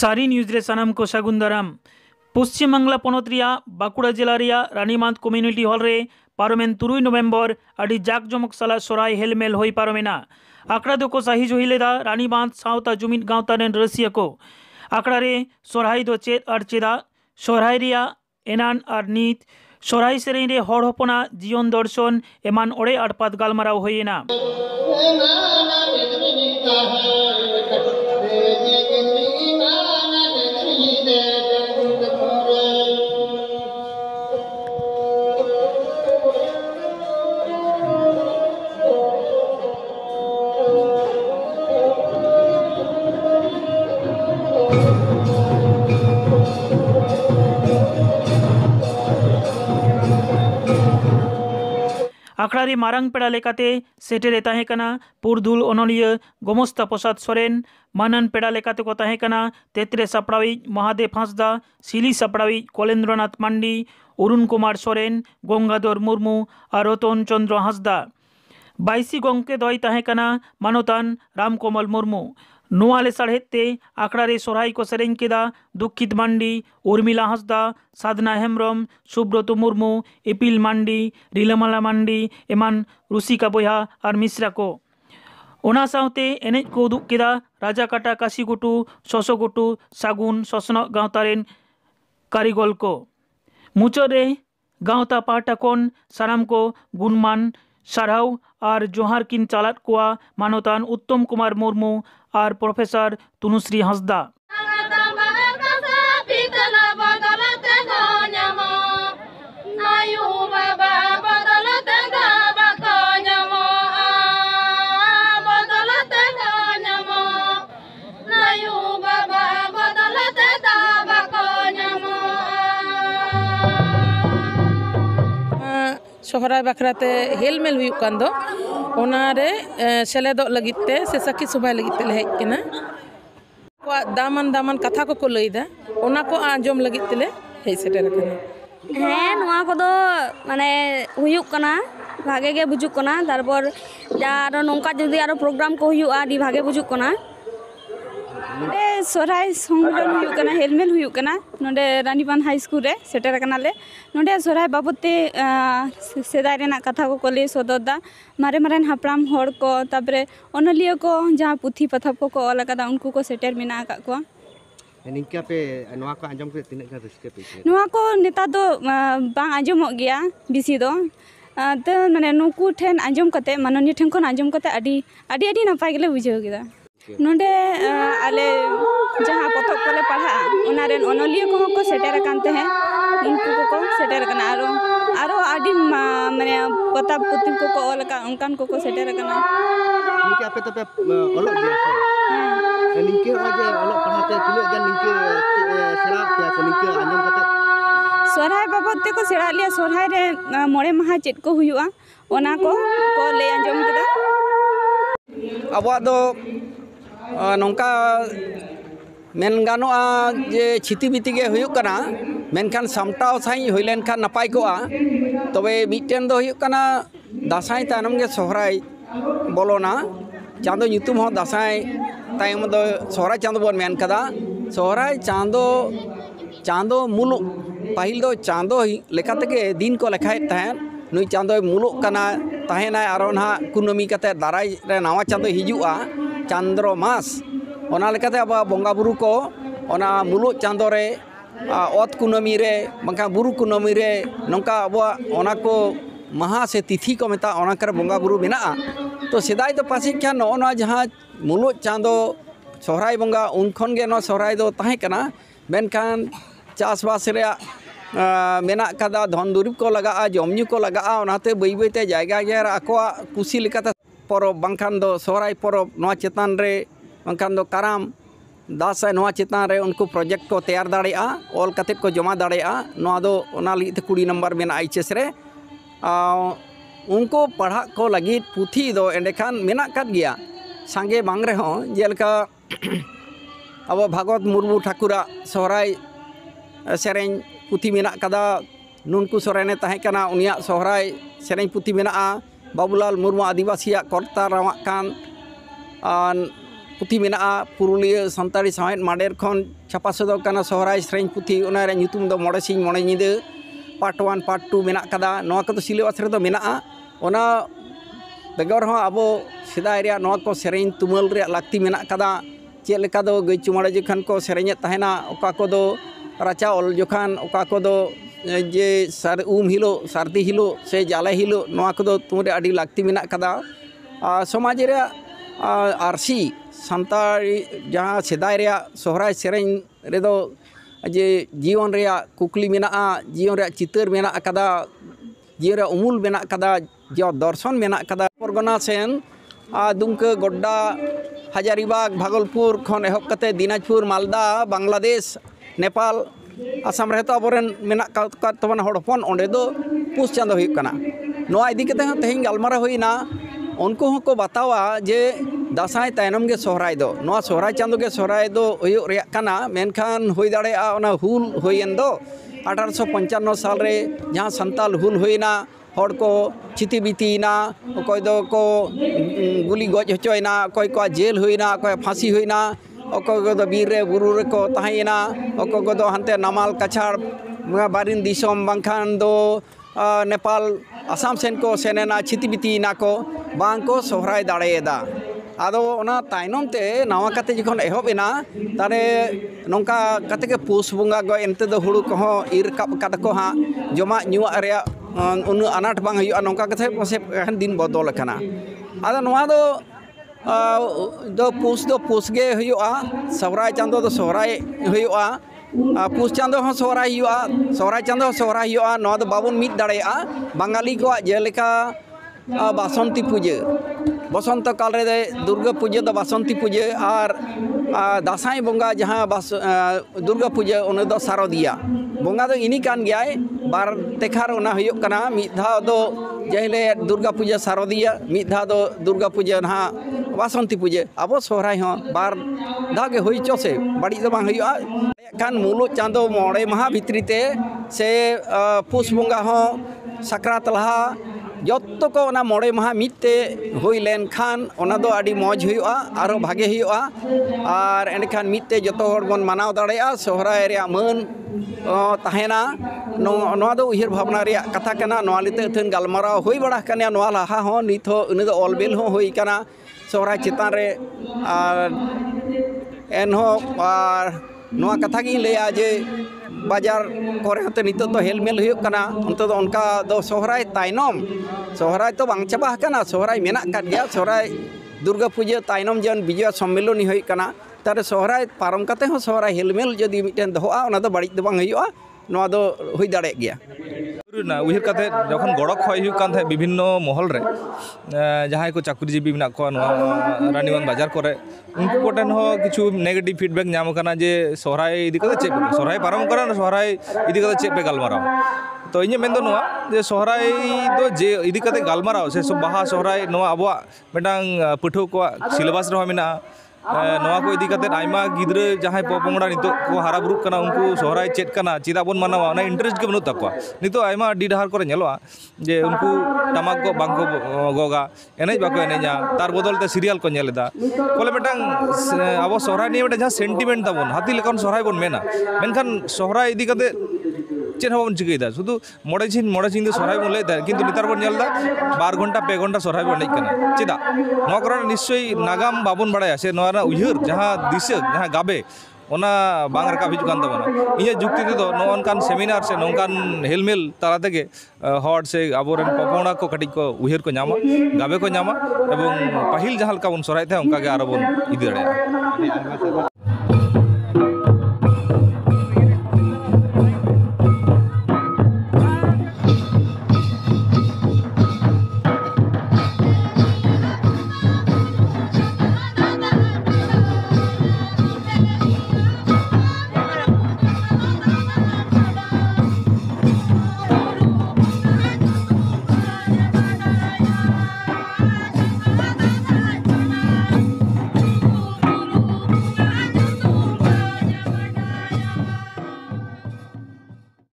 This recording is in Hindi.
সারি নিউজরে সানাম સનમ કોષાગુંદરમ পশ্চিমবাংলা পনতরিয়া বাঁকুড়া জেলারিয়া ইয়া রানীমান্ত কমিউনিটি হলরে পারমেন তুরুই নভেম্বর আডি জাক জমক সালা সরাই হেলমেল হই পারমেনা আকড়া দোকো সাহি জহিলেদা রানীমান্ত সাঁওতা জুমিত গাঁওতারেন রসিয়াকো আকড়ারে সরাই দো চেত আর চেদা সরাই রিয়া এনান আর নিত সরাই সেরেই রে হড় হপনা জীবন দর্শন এমান ওড়ে আটপাত গালমারাও হইয়ে না ᱟᱠᱷᱲᱟᱨᱮ ᱢᱟᱨᱟᱝ ᱯᱮᱲᱟ ᱞᱮᱠᱟᱛᱮ ᱥᱮᱴᱮᱨᱮ ᱛᱟᱦᱮᱸ ᱠᱟᱱᱟ ᱯᱩᱨᱫᱩᱞ ᱚᱱᱚᱞᱤᱭᱟᱹ ᱜᱚᱢᱚᱥᱛᱟ ᱯᱨᱚᱥᱟᱫᱽ ᱥᱚᱨᱮᱱ ᱢᱟᱹᱱᱟᱱ ᱯᱮᱲᱟ ᱞᱮᱠᱟᱛᱮ ᱠᱚ ᱛᱟᱦᱮᱸ ᱠᱟᱱᱟ ᱛᱮᱛᱨᱮ ᱥᱟᱯᱲᱟᱣᱤᱡ ᱢᱚᱦᱟᱫᱮᱵ ᱦᱟᱸᱥᱫᱟ ᱥᱤᱞᱤ ᱥᱟᱯᱲᱟᱣᱤᱡ ᱠᱚᱞᱮᱱᱫᱨᱚᱱᱟᱛᱷ ᱢᱟᱱᱰᱤ অরুণ কুমার সোরেন গঙ্গাধর মুর্মু আর রতন চন্দ্র হাঁসদা বাইসি গঙ্কে দয় তাহেকানা মানতান রামকমল মুর্মু নোয়ালে সাড়েতে আখড়ারে সরাইকো সেরেঙ্কেদা দুঃখিত মান্ডি উর্মিলা হাসদা সাদনা হেমব্রম সুব্রত মুর্মু এপিল মান্ডি রিলামালা মান্ডি এমান রুসিকা বইহা আর মিশ্রাকো ᱚᱱᱟ ᱥᱟᱶᱛᱮ ᱮᱱᱮᱡ ᱠᱚ ᱩᱫᱩᱜ ᱠᱮᱫᱟ ᱨᱟᱡᱟ ᱠᱟᱴᱟ ᱠᱟᱥᱤ ᱜᱩᱴᱩ ᱥᱚᱥᱚ ᱜᱩᱴᱩ ᱥᱟᱹᱜᱩᱱ ᱥᱚᱥᱱᱚᱜ ᱜᱟᱶᱛᱟ ᱨᱮᱱ ᱠᱟᱹᱨᱤᱜᱚᱞ ᱠᱚ ᱢᱩᱪᱟᱹᱫ ᱨᱮ ᱜᱟᱶᱛᱟ ᱯᱟᱦᱴᱟ ᱠᱷᱚᱱ ᱥᱟᱱᱟᱢ ᱠᱚ ᱜᱩᱱᱢᱟᱱ ᱥᱟᱨᱦᱟᱣ ᱟᱨ ᱡᱚᱦᱟᱨ ᱠᱤᱱ ᱪᱟᱞᱟᱫ ᱠᱚᱣᱟ ᱢᱟᱱᱚᱛᱟᱱ ᱩᱛᱛᱚᱢ ᱠᱩᱢᱟᱨ ᱢᱩᱨᱢᱩ আর প্রফেসর তনুশ্রী হাসদা ᱥᱚᱦᱨᱟᱭ ᱵᱟᱠᱷᱨᱟᱛᱮ ᱦᱮᱞᱢᱮᱞ ᱦᱩᱭᱩᱜ ᱠᱟᱱ ᱫᱚ ᱚᱱᱟᱨᱮ ᱥᱮᱞᱮᱫᱚᱜ ᱞᱟᱹᱜᱤᱫ ᱛᱮ ᱥᱮ ᱥᱟᱹᱠᱷᱤ ᱥᱚᱵᱷᱟᱭ ᱞᱟᱹᱜᱤᱫ ᱛᱮᱞᱮ ᱦᱮᱡ ᱟᱠᱟᱱᱟ ᱟᱠᱚᱣᱟᱜ ᱫᱟᱢᱟᱱ ᱫᱟᱢᱟᱱ ᱠᱟᱛᱷᱟ ᱠᱚᱠᱚ ᱞᱟᱹᱭᱫᱟ ᱚᱱᱟ ᱠᱚ ᱟᱸᱡᱚᱢ ᱞᱟᱹᱜᱤᱫ ᱛᱮᱞᱮ ᱦᱮᱡ ᱥᱮᱴᱮᱨ ᱟᱠᱟᱱᱟ ᱦᱮᱸ ᱱᱚᱣᱟ ᱠᱚᱫᱚ ᱢᱟᱱᱮ ᱦᱩᱭᱩᱜ ᱠᱟᱱᱟ ᱵᱷᱟᱜᱮ ᱜᱮ ᱵᱩᱡᱩᱜ ᱠᱟᱱᱟ ᱛᱟᱨᱯᱚᱨ ᱟᱨᱚ ᱱᱚᱝᱠᱟ ᱡᱩᱫᱤ ᱟᱨᱚ ᱯᱨᱳᱜᱨᱟᱢ ᱠᱚ ᱦᱩᱭᱩᱜᱼᱟ ᱟᱹᱰᱤ ᱵᱷᱟᱜᱮ ᱵᱩᱡᱩᱜ ᱠᱟᱱᱟ ᱱᱚᱰᱮ ᱥᱚᱨᱦᱟᱭ ᱥᱚᱝᱜᱨᱚᱱ ᱦᱩᱭᱩᱜ ᱠᱟᱱᱟ ᱦᱮᱞᱢᱮᱞ ᱦᱩᱭᱩᱜ ᱠᱟᱱᱟ ᱱᱚᱰᱮ ᱨᱟᱱᱤᱵᱟᱱ ᱦᱟᱭ ᱥᱠᱩᱞ ᱨᱮ ᱥᱮᱴᱮᱨ ᱠᱟᱱᱟᱞᱮ ᱱᱚᱰᱮ ᱥᱚᱨᱦᱟᱭ ᱵᱟᱵᱚᱫ ᱛᱮ ᱥᱮᱫᱟᱭ ᱨᱮᱱᱟᱜ ᱠᱟᱛᱷᱟ ᱠᱚᱠᱚ ᱞᱟᱹᱭ ᱥᱚᱫᱚᱨᱫᱟ ᱢᱟᱨᱮ ᱢᱟᱨᱮᱱ ᱦᱟᱯᱲᱟᱢ ᱦᱚᱲ ᱠᱚ ᱛᱟᱯᱚᱨᱮ ᱚᱱᱚᱞᱤᱭᱟᱹ ᱠᱚ ᱡᱟᱦᱟᱸ ᱯᱩᱛᱷᱤ ᱯᱟᱛᱷᱟᱢ ᱠᱚᱠᱚ ᱚᱞ ᱟᱠᱟᱫᱟ ᱩᱱᱠᱩ ᱠᱚ ᱥᱮᱴᱮᱨ ᱢᱮᱱᱟᱜ ᱟᱠᱟᱫ ᱠᱚᱣᱟ निका पे नवा को आजम के तीन गान रिस्के पे नवा को नेता दो बांग आजमो गया बिसी दो तो माने नुकु ठेन आजम कते माननीय ठेन कोन आजम कते आडी आडी आडी नपाय गेले बुझे गेदा ᱱᱚᱸᱰᱮ ᱟᱞᱮ ᱡᱟᱦᱟᱸ ᱯᱚᱛᱚᱵ ᱠᱚᱞᱮ ᱯᱟᱲᱦᱟᱜᱼᱟ ᱚᱱᱟ ᱨᱮᱱ ᱚᱱᱚᱞᱤᱭᱟᱹ ᱠᱚᱦᱚᱸ ᱠᱚ ᱥᱮᱴᱮᱨ ᱟᱠᱟᱱ ᱛᱟᱦᱮᱸᱫ ᱩᱱᱠᱩ ᱠᱚᱠᱚ ᱥᱮᱴᱮᱨ ᱟᱠᱟᱱᱟ ᱟᱨᱚ ᱟᱨᱚ ᱟᱹᱰᱤ ᱢᱟᱱᱮ ᱯᱚᱛᱟᱵ ᱯᱩᱛᱷᱤ ᱠᱚᱠᱚ ᱚᱞ ᱟᱠᱟᱫ ᱚᱱᱠᱟᱱ ᱠᱚᱠᱚ ᱥᱮᱴᱮᱨ ᱟᱠᱟᱱᱟ ᱱᱤᱝᱠᱟᱹ ᱟᱯᱮ ᱫᱚᱯᱮ ᱚᱞᱚᱜ ᱜᱮᱭᱟ ᱥᱮ ᱱᱤᱝᱠᱟᱹ ᱱᱚᱜᱼᱚᱭ ᱡᱮ ᱚᱞᱚᱜ ᱯᱟᱲᱦᱟᱜ ᱛᱮ ᱛᱤᱱᱟᱹᱜ ᱜᱟᱱ ᱱᱤᱝᱠᱟᱹ ᱥᱮᱬᱟ ᱟᱯᱮᱭᱟ ᱠᱚ ᱱᱤᱝᱠᱟᱹ ᱟᱸᱡᱚᱢ ᱠᱟᱛᱮ ᱥᱚᱨᱦᱟᱭ ᱵᱟᱵᱚᱫ ᱛᱮᱠᱚ ᱥᱮᱬᱟ ᱞᱮᱭᱟ ᱥᱚᱨᱦᱟᱭ ᱨᱮ ᱢᱚᱬᱮ ᱢᱟᱦᱟ ᱪᱮᱫ ᱠᱚ ᱦᱩᱭᱩᱜᱼᱟ ᱚᱱᱟ ᱠᱚ ᱠᱚ ᱞᱟᱹᱭ ᱟᱸᱡᱚᱢ ᱠᱮᱫᱟ ᱟᱵᱚᱣᱟᱜ ᱫᱚ ᱱᱚᱝᱠᱟ ᱢᱮᱱ ᱜᱟᱱᱚᱜᱼᱟ ᱡᱮ ᱪᱷᱤᱛᱤᱵᱤᱛᱤ ᱜᱮ ᱦᱩᱭᱩᱜ ᱠᱟᱱᱟ ᱢᱮᱱᱠᱷᱟᱱ ᱥᱟᱢᱴᱟᱣ ᱥᱟᱺᱦᱤᱡ ᱦᱩᱭ ᱞᱮᱱᱠᱷᱟᱱ ᱱᱟᱯᱟᱭ ᱠᱚᱜᱼᱟ ᱛᱚᱵᱮ ᱢᱤᱫᱴᱮᱱ ᱫᱚ ᱦᱩᱭᱩᱜ ᱠᱟᱱᱟ ᱫᱟᱸᱥᱟᱭ ᱛᱟᱭᱱᱚᱢ ᱜᱮ ᱥᱚᱦᱨᱟᱭ ᱵᱚᱞᱚᱱᱟ ᱪᱟᱸᱫᱚ ᱧᱩᱛᱩᱢ ᱦᱚᱸ ᱫᱟᱸᱥᱟᱭ ᱛᱟᱭᱚᱢ ᱫᱚ ᱥᱚᱦᱨᱟᱭ ᱪᱟᱸᱫᱚ ᱵᱚᱱ ᱢᱮᱱ ᱠᱟᱫᱟ ᱥᱚᱦᱨᱟᱭ ᱪᱟᱸᱫᱚ ᱪᱟᱸᱫᱚ ᱢᱩᱞᱩᱜ ᱯᱟᱹᱦᱤᱞ ᱫᱚ ᱪᱟᱸᱫᱚ ᱞᱮᱠᱟ ᱛᱮᱜᱮ ᱫᱤᱱ ᱠᱚ ᱞᱮᱠᱷᱟᱭᱮᱫ ᱛᱟᱦᱮᱸᱫ ᱱᱩᱭ ᱪᱟᱸᱫᱚᱭ ᱢᱩᱞᱩᱜ ᱠᱟᱱᱟ ᱛᱟᱦᱮᱱᱟᱭ ᱟᱨᱚ ᱱᱟᱦᱟᱜ ᱠᱩᱱᱟᱹᱢᱤ ᱠᱟᱛᱮᱫ ᱫᱟᱨᱟᱭ ᱨᱮ ᱱᱟᱣᱟ ᱪᱟᱸᱫᱚᱭ ᱦᱤᱡᱩᱜᱼᱟ ᱪᱟᱸᱫᱨᱚ ᱢᱟᱥ ᱚᱱᱟ ᱞᱮᱠᱟᱛᱮ ᱟᱵᱚᱣᱟᱜ ᱵᱚᱸᱜᱟ ᱵᱩᱨᱩ ᱠᱚ ᱚᱱᱟ ᱢᱩᱞᱩᱜ ᱪᱟᱸᱫᱳ ᱨᱮ ᱚᱛ ᱠᱩᱱᱟᱹᱢᱤ ᱨᱮ ᱵᱟᱝᱠᱷᱟᱱ ᱵᱩᱨᱩ ᱠᱩᱱᱟᱹᱢᱤ ᱨᱮ ᱱᱚᱝᱠᱟ ᱟᱵᱚᱣᱟᱜ ᱚᱱᱟ ᱠᱚ ᱢᱟᱦᱟ ᱥᱮ ᱛᱤᱛᱷᱤ ᱠᱚ ᱢᱮᱛᱟᱜᱼᱟ ᱚᱱᱟ ᱠᱚᱨᱮ ᱵᱚᱸᱜᱟ ᱵᱩᱨᱩ ᱢᱮᱱᱟᱜᱼᱟ ᱛᱚ ᱥᱮᱫᱟᱭ ᱫᱚ ᱯᱟᱥᱮᱡ ᱠᱷᱟᱱ ᱱᱚᱜᱼᱚ ᱱᱚᱣᱟ ᱡᱟᱦᱟᱸ ᱢᱩᱞᱩᱜ ᱪᱟᱸᱫᱳ ᱥᱚᱦᱨᱟᱭ ᱵᱚᱸᱜᱟ ᱩᱱ ᱠᱷᱚᱱ ᱜᱮ ᱱᱚᱣᱟ ᱥᱚᱦᱨᱟᱭ ᱫᱚ ᱛᱟᱦᱮᱸ ᱠᱟᱱᱟ ᱢᱮᱱᱠᱷᱟᱱ ᱪᱟᱥᱵᱟᱥ ᱨᱮᱭᱟᱜ ᱢᱮᱱᱟᱜ ᱠᱟᱫᱟ ᱫᱷᱚᱱ ᱫᱩᱨᱤᱵ ᱠᱚ ᱞᱟᱜᱟᱜᱼᱟ ᱡᱚᱢ ᱧᱩ ᱠᱚ ᱞᱟᱜᱟᱜᱼᱟ ᱚᱱᱟᱛᱮ ᱵᱟᱹᱭ ᱵᱟᱹᱭᱛᱮ ᱡᱟᱭᱜᱟ ᱡᱟᱭᱜᱟ ᱟᱠᱚᱣᱟᱜ ᱠᱩᱥᱤ ᱞᱮᱠᱟᱛᱮ परबरा परब चितान रे कराम दासा चितान उनको प्रोजेक्ट को तैयार दल कत को जमा दाड़ा कुड़ी नंबर में आई एस उनको पढ़ा को लगे पुथी दो एंडेखान मेहनत गया संगे बांग रहे जलका अब भगवत मुर्मू ठाकुर सहर से पुथी मेना नुनकू सरने तहकना उन सहराई सेरे पुथी मेना ᱵᱟᱵᱩᱞᱟᱞ ᱢᱩᱨᱢᱩ ᱟᱹᱫᱤᱵᱟᱹᱥᱤᱭᱟᱜ ᱠᱚᱨᱛᱟ ᱨᱟᱣᱟᱜ ᱠᱟᱱ ᱯᱩᱛᱷᱤ ᱢᱮᱱᱟᱜᱼᱟ ᱯᱩᱨᱩᱞᱤᱭᱟᱹ ᱥᱟᱱᱛᱟᱲᱤ ᱥᱟᱶᱦᱮᱫ ᱢᱟᱰᱮᱨ ᱠᱷᱚᱱ ᱪᱷᱟᱯᱟ ᱥᱚᱫᱚᱜ ᱠᱟᱱᱟ ᱥᱚᱦᱨᱟᱭ ᱥᱮᱨᱮᱧ ᱯᱩᱛᱷᱤ ᱚᱱᱟ ᱨᱮᱭᱟᱜ ᱧᱩᱛᱩᱢ ᱫᱚ ᱢᱚᱬᱮ ᱥᱤᱧ ᱢᱚᱬᱮ ᱧᱤᱫᱟᱹ ᱯᱟᱴ ᱳᱣᱟᱱ ᱯᱟᱴ ᱴᱩ ᱢᱮᱱᱟᱜ ᱠᱟᱫᱟ ᱱᱚᱣᱟ ᱠᱚᱫᱚ ᱥᱤᱞᱮᱵᱟᱥ ᱨᱮᱫᱚ ᱢᱮᱱᱟᱜᱼᱟ ᱚᱱᱟ ᱵᱮᱜᱚᱨ ᱦᱚᱸ ᱟᱵᱚ ᱥᱮᱫᱟᱭ ᱨᱮᱭᱟᱜ ᱱᱚᱣᱟ ᱠᱚ ᱥᱮᱨᱮᱧ ᱛᱩᱢᱟᱹᱞ ᱨᱮᱭᱟᱜ ᱞᱟᱹᱠᱛᱤ ᱢᱮᱱᱟᱜ ᱠᱟᱫᱟ ᱪᱮᱫ ᱞᱮᱠᱟ ᱫᱚ ᱜᱟᱹᱭ ᱪᱩᱢᱟᱹᱲᱟ ᱡᱚᱠᱷᱚᱱ ᱠᱚ ᱥᱮᱨᱮᱧᱮᱫ ᱛᱟᱦᱮᱱᱟ ᱚᱠᱟ ᱠᱚᱫᱚ ᱨᱟᱪᱟ ᱚᱞ ᱡᱚᱠᱷᱚᱱ ᱚᱠᱟ ᱠᱚᱫᱚ ᱡᱮ ᱥᱟᱨ ᱩᱢ ᱦᱤᱞᱳᱜ ᱥᱟᱨᱫᱤ ᱦᱤᱞᱳᱜ ᱥᱮ ᱡᱟᱞᱮ ᱦᱤᱞᱳᱜ ᱱᱚᱣᱟ ᱠᱚᱫᱚ ᱛᱩᱢᱨᱮ ᱟᱹᱰᱤ ᱞᱟᱹᱠᱛᱤ ᱢᱮᱱᱟᱜ ᱠᱟᱫᱟ ᱟᱨ ᱥᱚᱢᱟᱡᱽ ᱨᱮᱭᱟᱜ ᱟᱨᱥᱤ ᱥᱟᱱᱛᱟᱲᱤ ᱡᱟᱦᱟᱸ ᱥᱮᱫᱟᱭ ᱨᱮᱭᱟᱜ ᱥᱚᱦᱨᱟᱭ ᱥᱮᱨᱮᱧ ᱨᱮᱫᱚ ᱡᱮ ᱡᱤᱭᱚᱱ ᱨᱮᱭᱟᱜ ᱠᱩᱠᱞᱤ ᱢᱮᱱᱟᱜᱼᱟ ᱡᱤᱭᱚᱱ ᱨᱮᱭᱟᱜ ᱪᱤᱛᱟᱹᱨ ᱢᱮᱱᱟᱜ ᱠᱟᱫᱟ ᱡᱤᱭᱚᱱ ᱨᱮᱭᱟᱜ ᱩᱢᱩᱞ ᱢᱮᱱᱟᱜ ᱠᱟᱫᱟ ᱡᱚ ᱫᱚᱨᱥᱚᱱ ᱢᱮᱱᱟᱜ ᱠᱟᱫᱟ ᱯᱚᱨᱜᱚᱱᱟ ᱥᱮᱱ ᱟᱨ ᱫᱩᱢᱠᱟᱹ ᱜᱳᱰᱰᱟ हजारीबाग भागलपुर खन एहब दिनाजपुर मालदा बांग्लादेश नेपाल आसाम तो अब मेबा हड़पन पुष चांदो होना तेज गलमारा उनको को बतावा जे दसाय तैनम के सहर सहर चांदोगे सहर मेखान हो दाड़ा हूल होन अठारह सौ पंचान साल रे जहाँ सानाल हूल होना हर को छिति बीतीना को गुली गज हचोना अकय को जेल होना फांसी होना ᱚᱠᱚᱭ ᱠᱚᱫᱚ ᱵᱤᱨ ᱨᱮ ᱵᱩᱨᱩ ᱨᱮᱠᱚ ᱛᱟᱦᱮᱸᱭᱮᱱᱟ ᱚᱠᱚᱭ ᱠᱚᱫᱚ ᱦᱟᱱᱛᱮ ᱱᱟᱢᱟᱞ ᱠᱟᱪᱷᱟᱲ ᱵᱟᱨᱤᱱ ᱫᱤᱥᱚᱢ ᱵᱟᱝᱠᱷᱟᱱ ᱫᱚ ᱱᱮᱯᱟᱞ ᱟᱥᱟᱢ ᱥᱮᱱ ᱠᱚ ᱥᱮᱱᱮᱱᱟ ᱪᱷᱤᱛᱤᱵᱤᱛᱤᱭᱮᱱᱟ ᱠᱚ ᱵᱟᱝᱠᱚ ᱥᱚᱦᱨᱟᱭ ᱫᱟᱲᱮᱭᱟᱫᱟ ᱟᱫᱚ ᱚᱱᱟ ᱛᱟᱭᱱᱚᱢ ᱛᱮ ᱱᱟᱣᱟ ᱠᱟᱛᱮ ᱡᱚᱠᱷᱚᱱ ᱮᱦᱚᱵ ᱮᱱᱟ ᱛᱟᱦᱚᱞᱮ ᱱᱚᱝᱠᱟ ᱠᱟᱛᱮ ᱜᱮ ᱯᱩᱥ ᱵᱚᱸᱜᱟ ᱜᱚ ᱮᱱᱛᱮ ᱫᱚ ᱦᱩᱲᱩ ᱠᱚᱦᱚᱸ ᱤᱨ ᱠᱟᱯ ᱠᱟᱫᱟ ᱠᱚ ᱦᱟᱸᱜ ᱡᱚᱢᱟᱜ ᱧᱩᱣᱟᱜ ᱨᱮᱭᱟᱜ ᱩᱱᱟᱹᱜ ᱟᱱᱟᱴ ᱵᱟᱝ ᱦᱩᱭᱩᱜᱼᱟ ᱱᱚᱝᱠᱟ ᱠᱟᱛᱮ ᱯᱟᱥᱮ ᱫᱤᱱ ᱵᱚᱫᱚᱞ ᱟᱠᱟᱱᱟ ᱟᱫᱚ ᱱᱚᱣᱟ ᱫᱚ ᱫᱚ ᱯᱩᱥ ᱫᱚ ᱯᱩᱥ ᱜᱮ ᱦᱩᱭᱩᱜᱼᱟ ᱥᱚᱦᱨᱟᱭ ᱪᱟᱸᱫᱳ ᱫᱚ ᱥᱚᱦᱨᱟᱭ ᱦᱩᱭᱩᱜᱼᱟ ᱯᱩᱥ ᱪᱟᱸᱫᱳ ᱦᱚᱸ ᱥᱚᱦᱨᱟᱭ ᱦᱩᱭᱩᱜᱼᱟ ᱥᱚᱦᱨᱟᱭ ᱪᱟᱸᱫᱳ ᱦᱚᱸ ᱥᱚᱦᱨᱟᱭ ᱦᱩᱭᱩᱜᱼᱟ ᱱᱚᱣᱟ ᱫᱚ ᱵᱟᱵᱚᱱ ᱢᱤᱫ ᱫᱟᱲᱮᱭᱟᱜᱼᱟ ᱵᱟᱝᱜᱟᱞᱤ ᱠᱚᱣᱟᱜ ᱡᱮᱞᱮᱠᱟ ᱵᱟᱥᱚᱱᱛᱤ ᱯᱩᱡᱟᱹ ᱵᱚᱥᱚᱱᱛᱚ ᱠᱟᱞ ᱨᱮ ᱫᱩᱨᱜᱟᱹ ᱯᱩᱡᱟᱹ ᱫᱚ ᱵᱟᱥᱚᱱᱛᱤ ᱯᱩᱡᱟᱹ ᱟᱨ ᱫᱟᱸᱥᱟᱭ ᱵᱚᱸᱜᱟ ᱡᱟᱦᱟᱸ ᱫᱩᱨᱜᱟᱹ ᱯᱩᱡᱟᱹ ᱚᱱᱟ ᱫᱚ ᱥᱟᱨᱚᱫᱤᱭᱟ ᱵᱚᱸᱜᱟ ᱫᱚ ᱤᱱᱤ ᱠᱟᱱ ᱜᱮᱭᱟᱭ ᱵᱟᱨ ᱛᱮᱠᱷᱟᱨ ᱚᱱᱟ ᱦᱩᱭᱩᱜ ᱠᱟᱱᱟ ᱢᱤᱫ ᱫᱷᱟᱣ ᱫᱚ ᱡᱮᱦᱤᱞᱳᱜ ᱫᱩᱨᱜᱟ ᱯᱩᱡᱟᱹ ᱥᱟᱨᱚᱫᱤᱭᱟ ᱢᱤᱫ ᱫᱷᱟᱣ ᱫᱚ ᱫᱩᱨᱜᱟ ᱯᱩᱡᱟᱹ ᱱᱟᱦᱟᱜ बसंती पूजे अब सर हाँ, बार दागे हुई चौसे बड़ी तो बाखान मुलुद चांदो मड़े माह भित्री से पुष बंगा हाँ, सक्रात लहा যত কো ওনা মড়ে মাহা মিটতে হই লেন খান ওনা দো আডি মজ হইয়া আর ভাগে হইয়া আর এনখান মিটতে যত হর বন মানাও দাঁড়ায়া সোহরায় রে মান তাহেনা নোয়া দো উহির ভাবনা রে কথা কানা নোয়া লিতে থন গালমারা হই বড়া কানে নোয়া লাহা হন নিত হো উনি দো অলবেল হো হই কানা সোহরায় চিতান রে আর এনহ আর নোয়া কথা গিয়ে লয়া যে ᱵᱟᱡᱟᱨ ᱠᱚᱨᱮ ᱦᱚᱸᱛᱮ ᱱᱤᱛᱚᱜ ᱫᱚ ᱦᱮᱞᱢᱮᱞ ᱦᱩᱭᱩᱜ ᱠᱟᱱᱟ ᱚᱱᱛᱮ ᱫᱚ ᱚᱱᱠᱟ ᱫᱚ ᱥᱚᱦᱨᱟᱭ ᱛᱟᱭᱱᱚᱢ ᱥᱚᱦᱨᱟᱭ ᱛᱚ ᱵᱟᱝ ᱪᱟᱵᱟ ᱟᱠᱟᱱᱟ ᱥᱚᱦᱨᱟᱭ ᱢᱮᱱᱟᱜ ᱠᱟᱫ ᱜᱮᱭᱟ ᱥᱚᱦᱨᱟᱭ ᱫᱩᱨᱜᱟᱹ ᱯᱩᱡᱟᱹ ᱛᱟᱭᱱᱚᱢ ᱡᱮᱢᱚᱱ ᱵᱤᱡᱚᱭᱟ ᱥᱚᱢᱢᱮᱞᱚᱱᱤ ᱦᱩᱭᱩᱜ ᱠᱟᱱᱟ ᱛᱟᱨᱮ ᱥᱚᱦᱨᱟᱭ ᱯᱟᱨᱚᱢ ᱠᱟᱛᱮ ᱦᱚᱸ ᱥᱚᱦᱨᱟᱭ ᱦᱮᱞᱢᱮᱞ ᱡᱩᱫᱤ ᱢᱤᱫᱴᱮᱱ ᱫᱚᱦᱚᱜᱼᱟ ᱚᱱᱟ ᱫᱚ ᱵᱟᱹᱲᱤᱡ ᱫᱚ ᱵᱟᱝ ᱦᱩᱭᱩᱜᱼᱟ ᱱᱚᱣᱟ ᱫᱚ ᱦᱩᱭ ᱫᱟᱲᱮᱭᱟᱜ ᱜᱮᱭᱟ ना उहर काते जखन गड़क खय विभिन्न महल रे जहां को चाकरीजीवी मेना को रानीवन बाजार करे उनको कोटन हो नेगेटिव फीडबैक नाम जे सोहराय इदी काते चेप पारम करन सोहराय इदी काते पे गलमारा तो इन मेन जे सोहराय दो जे इदी काते से सब बाहा सोहराय अब मेटांग पठो को सिलेबस रे इदीकते गिद्र जहाँ पपंगड़ा नित को हरा बुरुक उनको सोहराय चेक चेदा बन मानवा इंटरेस्ट के बनू तक नित डीडहार को जे उनको टमाक को बांग गोगा एनज बाको एनजा तार बदलते सिरियल को बोले मिटा अब सहरा नहीं जहाँ सेंटिमेंट ताबन हाथी लेकिन सोहराय बन मेना मेखान इदी इदीकते ᱪᱮᱫ ᱦᱚᱸ ᱵᱟᱵᱚᱱ ᱪᱤᱠᱟᱹᱭᱮᱫᱟ ᱥᱩᱫᱷᱩ ᱢᱚᱬᱮ ᱥᱤᱧ ᱢᱚᱬᱮ ᱥᱤᱧ ᱫᱚ ᱥᱚᱨᱦᱟᱭ ᱵᱚᱱ ᱞᱟᱹᱭᱮᱫᱟ ᱠᱤᱱᱛᱩ ᱱᱮᱛᱟᱨ ᱵᱚᱱ ᱧᱮᱞ ᱮᱫᱟ ᱵᱟᱨ ᱜᱷᱚᱱᱴᱟ ᱯᱮ ᱜᱷᱚᱱᱴᱟ ᱥᱚᱨᱦᱟᱭ ᱵᱚᱱ ᱮᱱᱮᱡ ᱠᱟᱱᱟ ᱪᱮᱫᱟᱜ ᱱᱚᱣᱟ ᱠᱚᱨᱮᱱᱟᱜ ᱱᱤᱥᱪᱚᱭ ᱱᱟᱜᱟᱢ ᱵᱟᱵᱚᱱ ᱵᱟᱲᱟᱭᱟ ᱥᱮ ᱱᱚᱣᱟ ᱨᱮᱱᱟᱜ ᱩᱭᱦᱟᱹᱨ ᱡᱟᱦᱟᱸ ᱫᱤᱥᱟᱹ ᱡᱟᱦᱟᱸ ᱜᱟᱵᱮ ᱚᱱᱟ ᱵᱟᱝ ᱨᱟᱠᱟᱵ ᱦᱤᱡᱩᱜ ᱠᱟᱱ ᱛᱟᱵᱚᱱᱟ ᱤᱧᱟᱹᱜ ᱡᱩᱠᱛᱤ ᱛᱮᱫᱚ ᱱᱚᱝᱠᱟᱱ ᱥᱮᱢᱤᱱᱟᱨ ᱥᱮ ᱱᱚᱝᱠᱟᱱ ᱦᱮᱞᱢᱮᱞ ᱛᱟᱞᱟ ᱛᱮᱜᱮ ᱦᱚᱲ ᱥᱮ ᱟᱵᱚᱨᱮᱱ ᱯᱚᱯᱚᱲᱟ ᱠᱚ ᱠᱟᱹᱴᱤᱡ ᱠᱚ ᱩᱭᱦᱟᱹᱨ ᱠᱚ ᱧᱟᱢᱟ ᱜᱟᱵᱮ ᱠᱚ ᱧᱟᱢᱟ ᱮᱵᱚᱝ ᱯᱟᱹᱦᱤᱞ ᱡᱟᱦᱟᱸ ᱞᱮᱠᱟ ᱵᱚᱱ ᱥᱚᱨᱦᱟᱭ ᱛᱟᱦᱮᱸ ᱚᱱᱠᱟᱜᱮ ᱟᱨᱚ ᱵᱚᱱ ᱤᱫᱤ ᱫᱟᱲᱮᱭᱟᱜᱼᱟ